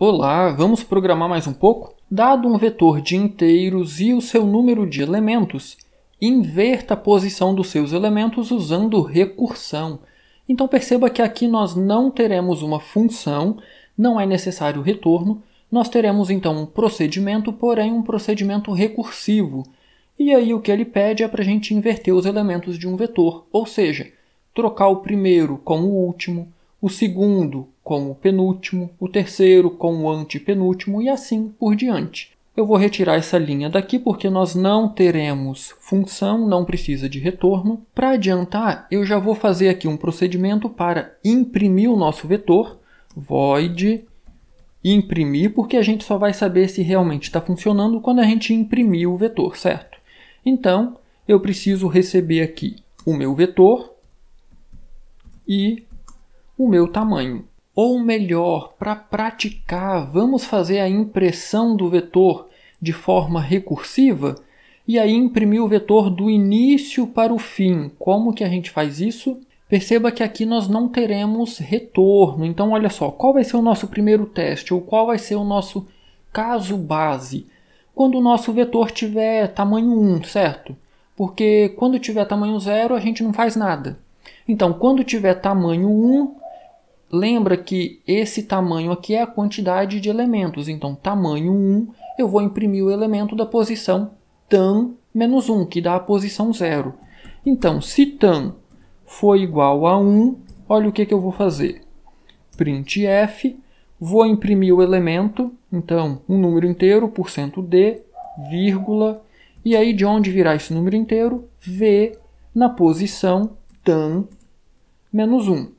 Olá, vamos programar mais um pouco? Dado um vetor de inteiros e o seu número de elementos, inverta a posição dos seus elementos usando recursão. Então perceba que aqui nós não teremos uma função, não é necessário retorno, nós teremos então um procedimento, porém um procedimento recursivo. E aí o que ele pede é para a gente inverter os elementos de um vetor, ou seja, trocar o primeiro com o último, o segundo com o penúltimo, o terceiro com o antepenúltimo e assim por diante. Eu vou retirar essa linha daqui porque nós não teremos função, não precisa de retorno. Para adiantar, eu já vou fazer aqui um procedimento para imprimir o nosso vetor, void imprimir, porque a gente só vai saber se realmente está funcionando quando a gente imprimir o vetor, certo? Então, eu preciso receber aqui o meu vetor e o meu tamanho. Ou melhor, para praticar, vamos fazer a impressão do vetor de forma recursiva e aí imprimir o vetor do início para o fim. Como que a gente faz isso? Perceba que aqui nós não teremos retorno. Então, olha só, qual vai ser o nosso primeiro teste ou qual vai ser o nosso caso base? Quando o nosso vetor tiver tamanho 1, certo? Porque quando tiver tamanho 0, a gente não faz nada. Então, quando tiver tamanho 1, lembra que esse tamanho aqui é a quantidade de elementos. Então, tamanho 1, eu vou imprimir o elemento da posição tan menos 1, que dá a posição 0. Então, se tan for igual a 1, olha o que, que eu vou fazer. printf, vou imprimir o elemento, então, um número inteiro, por cento %d, vírgula, e aí de onde virá esse número inteiro? V na posição tan menos 1.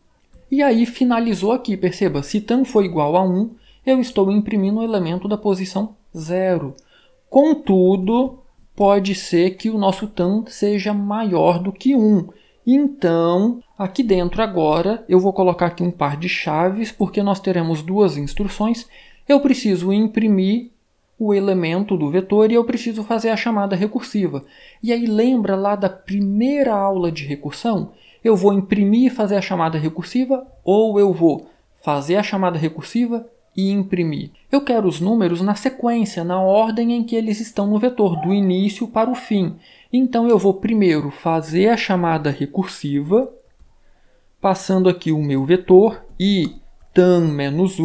E aí finalizou aqui, perceba, se tan for igual a 1, eu estou imprimindo o elemento da posição 0. Contudo, pode ser que o nosso tan seja maior do que 1. Então, aqui dentro agora, eu vou colocar aqui um par de chaves, porque nós teremos duas instruções. Eu preciso imprimir o elemento do vetor e eu preciso fazer a chamada recursiva. E aí lembra lá da primeira aula de recursão? eu vou imprimir e fazer a chamada recursiva, ou eu vou fazer a chamada recursiva e imprimir. Eu quero os números na sequência, na ordem em que eles estão no vetor, do início para o fim. Então eu vou primeiro fazer a chamada recursiva, passando aqui o meu vetor e tan-1. menos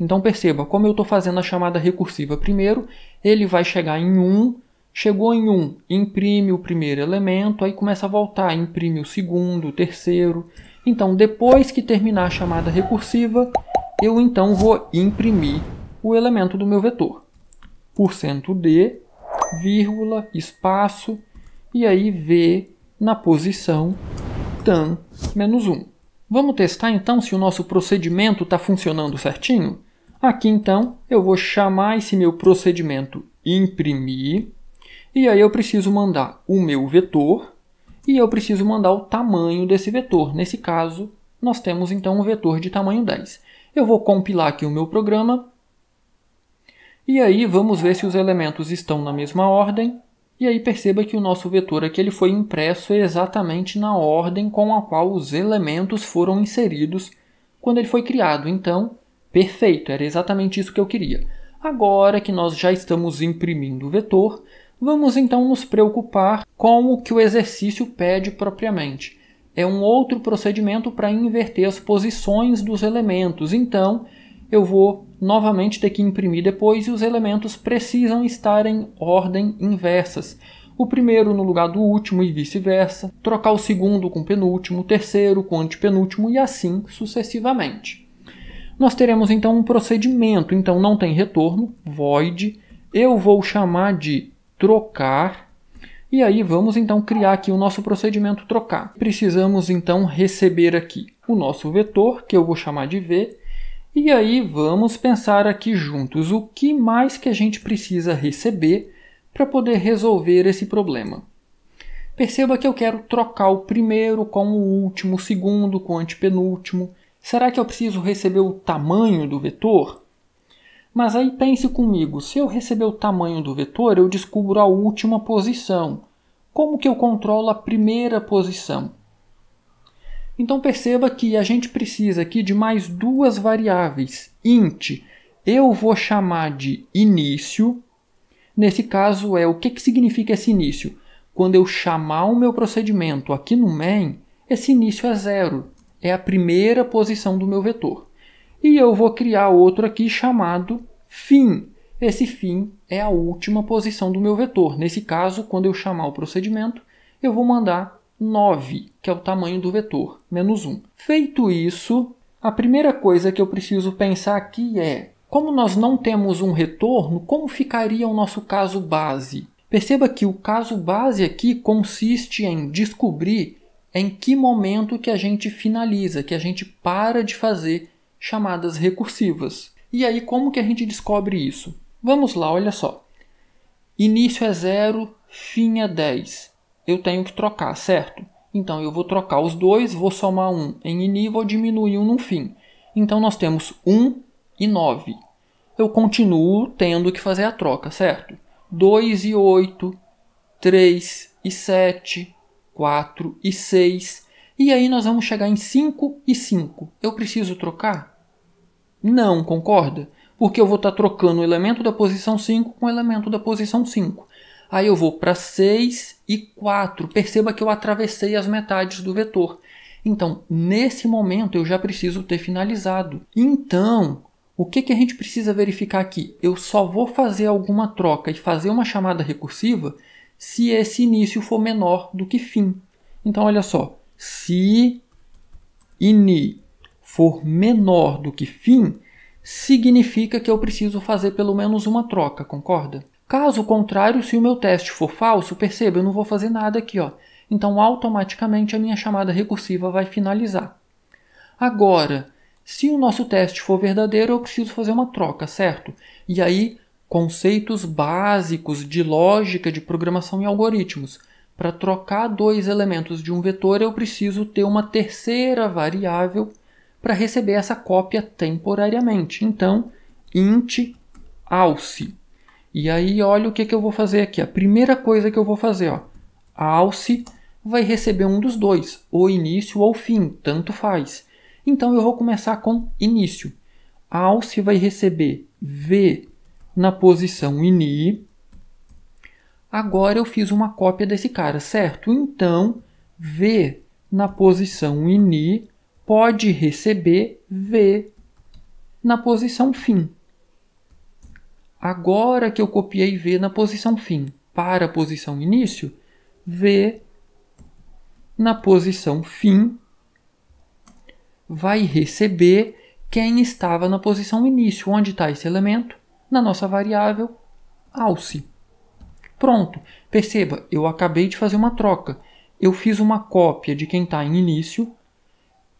Então perceba, como eu estou fazendo a chamada recursiva primeiro, ele vai chegar em 1, Chegou em um, imprime o primeiro elemento, aí começa a voltar, imprime o segundo, o terceiro. Então, depois que terminar a chamada recursiva, eu então vou imprimir o elemento do meu vetor. Porcento %d, vírgula, espaço, e aí v na posição tan menos 1. Vamos testar então se o nosso procedimento está funcionando certinho? Aqui então eu vou chamar esse meu procedimento imprimir e aí eu preciso mandar o meu vetor e eu preciso mandar o tamanho desse vetor. Nesse caso, nós temos então um vetor de tamanho 10. Eu vou compilar aqui o meu programa. E aí vamos ver se os elementos estão na mesma ordem. E aí perceba que o nosso vetor aqui ele foi impresso exatamente na ordem com a qual os elementos foram inseridos quando ele foi criado. Então, perfeito, era exatamente isso que eu queria. Agora que nós já estamos imprimindo o vetor, Vamos então nos preocupar com o que o exercício pede propriamente. É um outro procedimento para inverter as posições dos elementos. Então, eu vou novamente ter que imprimir depois e os elementos precisam estar em ordem inversas. O primeiro no lugar do último e vice-versa, trocar o segundo com o penúltimo, o terceiro com o antepenúltimo e assim sucessivamente. Nós teremos então um procedimento, então não tem retorno, void. Eu vou chamar de trocar. E aí vamos então criar aqui o nosso procedimento trocar. Precisamos então receber aqui o nosso vetor, que eu vou chamar de v, e aí vamos pensar aqui juntos o que mais que a gente precisa receber para poder resolver esse problema. Perceba que eu quero trocar o primeiro com o último, o segundo com o antepenúltimo. Será que eu preciso receber o tamanho do vetor? Mas aí pense comigo, se eu receber o tamanho do vetor, eu descubro a última posição. Como que eu controlo a primeira posição? Então perceba que a gente precisa aqui de mais duas variáveis, int. Eu vou chamar de início. Nesse caso é o que, que significa esse início? Quando eu chamar o meu procedimento aqui no main, esse início é zero. É a primeira posição do meu vetor. E eu vou criar outro aqui chamado fim. Esse fim é a última posição do meu vetor. Nesse caso, quando eu chamar o procedimento, eu vou mandar 9, que é o tamanho do vetor, menos 1. Feito isso, a primeira coisa que eu preciso pensar aqui é como nós não temos um retorno, como ficaria o nosso caso base? Perceba que o caso base aqui consiste em descobrir em que momento que a gente finaliza, que a gente para de fazer chamadas recursivas. E aí, como que a gente descobre isso? Vamos lá, olha só. Início é 0, fim é 10. Eu tenho que trocar, certo? Então eu vou trocar os dois, vou somar um em início e vou diminuir um no fim. Então nós temos 1 e 9. Eu continuo tendo que fazer a troca, certo? 2 e 8, 3 e 7, 4 e 6 e aí nós vamos chegar em 5 e 5. Eu preciso trocar? Não, concorda? Porque eu vou estar tá trocando o elemento da posição 5 com o elemento da posição 5. Aí eu vou para 6 e 4. Perceba que eu atravessei as metades do vetor. Então, nesse momento eu já preciso ter finalizado. Então, o que, que a gente precisa verificar aqui? Eu só vou fazer alguma troca e fazer uma chamada recursiva se esse início for menor do que fim. Então, olha só, se ini for menor do que fim, significa que eu preciso fazer pelo menos uma troca, concorda? Caso contrário, se o meu teste for falso, perceba, eu não vou fazer nada aqui, ó. Então automaticamente a minha chamada recursiva vai finalizar. Agora, se o nosso teste for verdadeiro, eu preciso fazer uma troca, certo? E aí, conceitos básicos de lógica de programação e algoritmos. Para trocar dois elementos de um vetor, eu preciso ter uma terceira variável para receber essa cópia temporariamente. Então, int alce. E aí, olha o que, que eu vou fazer aqui. A primeira coisa que eu vou fazer, ó, alce vai receber um dos dois, o início ou o fim, tanto faz. Então, eu vou começar com início. Alce vai receber v na posição ini, Agora eu fiz uma cópia desse cara, certo? Então, V na posição ini pode receber V na posição fim. Agora que eu copiei V na posição fim para a posição início, V na posição fim vai receber quem estava na posição início. Onde está esse elemento? Na nossa variável alce. Pronto, perceba, eu acabei de fazer uma troca. Eu fiz uma cópia de quem está em início,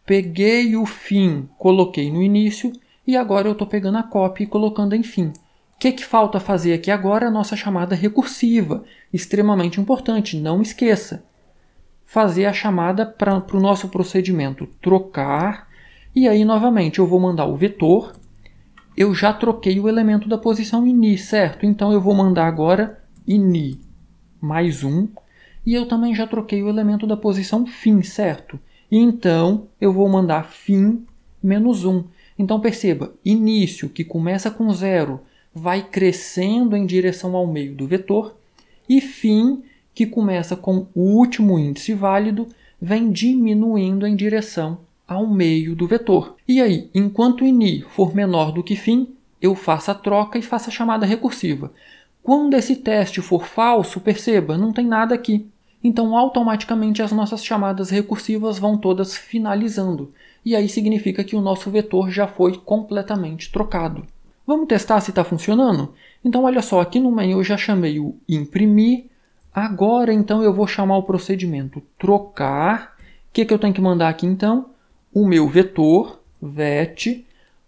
peguei o fim, coloquei no início, e agora eu estou pegando a cópia e colocando em fim. O que, que falta fazer aqui agora? A nossa chamada recursiva, extremamente importante, não esqueça. Fazer a chamada para o pro nosso procedimento trocar, e aí novamente eu vou mandar o vetor, eu já troquei o elemento da posição início, certo? Então eu vou mandar agora e ni mais um, e eu também já troquei o elemento da posição fim, certo? Então, eu vou mandar fim menos 1. Então, perceba, início, que começa com zero, vai crescendo em direção ao meio do vetor, e fim, que começa com o último índice válido, vem diminuindo em direção ao meio do vetor. E aí, enquanto ini for menor do que fim, eu faço a troca e faço a chamada recursiva. Quando esse teste for falso, perceba, não tem nada aqui. Então, automaticamente, as nossas chamadas recursivas vão todas finalizando. E aí significa que o nosso vetor já foi completamente trocado. Vamos testar se está funcionando? Então, olha só, aqui no main eu já chamei o imprimir. Agora, então, eu vou chamar o procedimento trocar. O que, que eu tenho que mandar aqui, então? O meu vetor, vet.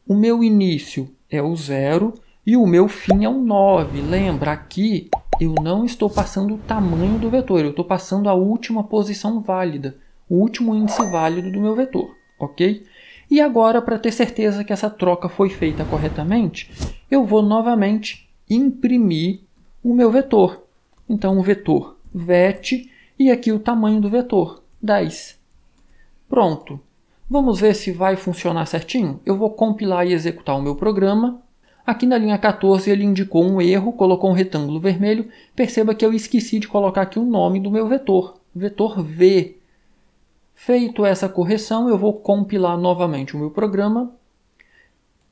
O meu início é o zero e o meu fim é um 9. Lembra, aqui eu não estou passando o tamanho do vetor, eu estou passando a última posição válida, o último índice válido do meu vetor, ok? E agora, para ter certeza que essa troca foi feita corretamente, eu vou novamente imprimir o meu vetor. Então, o vetor vet e aqui o tamanho do vetor, 10. Pronto. Vamos ver se vai funcionar certinho? Eu vou compilar e executar o meu programa Aqui na linha 14 ele indicou um erro, colocou um retângulo vermelho. Perceba que eu esqueci de colocar aqui o nome do meu vetor, vetor V. Feito essa correção, eu vou compilar novamente o meu programa.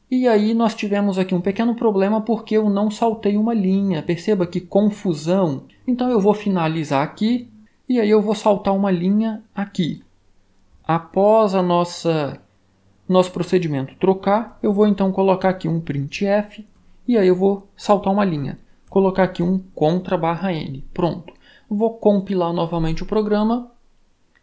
E aí nós tivemos aqui um pequeno problema porque eu não saltei uma linha. Perceba que confusão. Então eu vou finalizar aqui e aí eu vou saltar uma linha aqui. Após a nossa nosso procedimento trocar, eu vou então colocar aqui um printf e aí eu vou saltar uma linha, colocar aqui um contra barra n, pronto. Vou compilar novamente o programa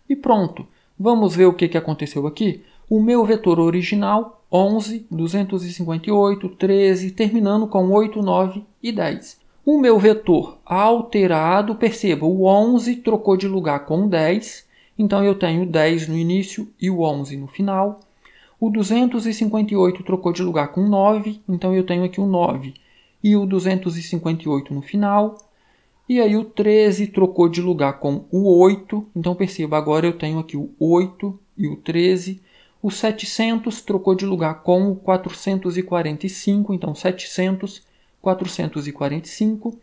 e pronto. Vamos ver o que, que aconteceu aqui? O meu vetor original, 11, 258, 13, terminando com 8, 9 e 10. O meu vetor alterado, perceba, o 11 trocou de lugar com 10, então eu tenho 10 no início e o 11 no final. O 258 trocou de lugar com 9, então eu tenho aqui o 9 e o 258 no final. E aí o 13 trocou de lugar com o 8, então perceba, agora eu tenho aqui o 8 e o 13. O 700 trocou de lugar com o 445, então 700, 445.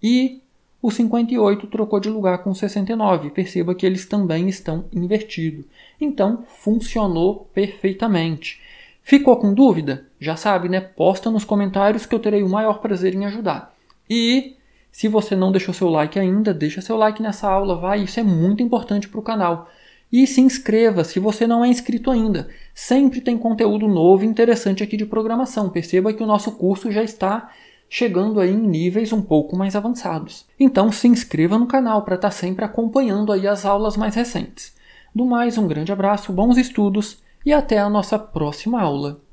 E o 58 trocou de lugar com o 69. Perceba que eles também estão invertidos. Então, funcionou perfeitamente. Ficou com dúvida? Já sabe, né? Posta nos comentários que eu terei o maior prazer em ajudar. E se você não deixou seu like ainda, deixa seu like nessa aula, vai, isso é muito importante para o canal. E se inscreva se você não é inscrito ainda. Sempre tem conteúdo novo e interessante aqui de programação. Perceba que o nosso curso já está chegando aí em níveis um pouco mais avançados. Então se inscreva no canal para estar tá sempre acompanhando aí as aulas mais recentes. Do mais, um grande abraço, bons estudos e até a nossa próxima aula.